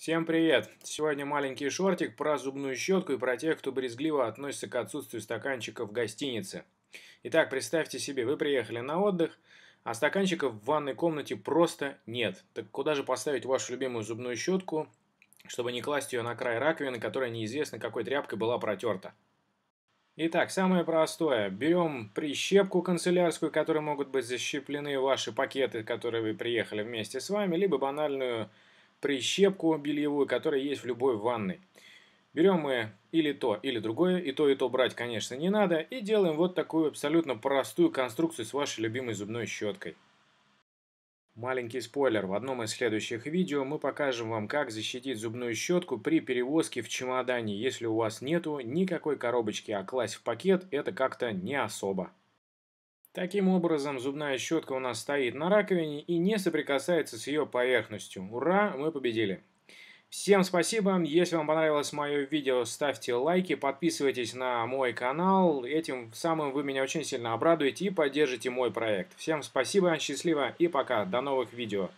Всем привет! Сегодня маленький шортик про зубную щетку и про тех, кто брезгливо относится к отсутствию стаканчиков в гостинице. Итак, представьте себе, вы приехали на отдых, а стаканчиков в ванной комнате просто нет. Так куда же поставить вашу любимую зубную щетку, чтобы не класть ее на край раковины, которая неизвестно какой тряпкой была протерта? Итак, самое простое. Берем прищепку канцелярскую, которой могут быть защеплены ваши пакеты, которые вы приехали вместе с вами, либо банальную прищепку бельевую, которая есть в любой ванной. Берем мы или то, или другое, и то, и то брать, конечно, не надо, и делаем вот такую абсолютно простую конструкцию с вашей любимой зубной щеткой. Маленький спойлер, в одном из следующих видео мы покажем вам, как защитить зубную щетку при перевозке в чемодане, если у вас нету никакой коробочки, а класть в пакет это как-то не особо. Таким образом, зубная щетка у нас стоит на раковине и не соприкасается с ее поверхностью. Ура, мы победили! Всем спасибо, если вам понравилось мое видео, ставьте лайки, подписывайтесь на мой канал, этим самым вы меня очень сильно обрадуете и поддержите мой проект. Всем спасибо, счастливо и пока, до новых видео!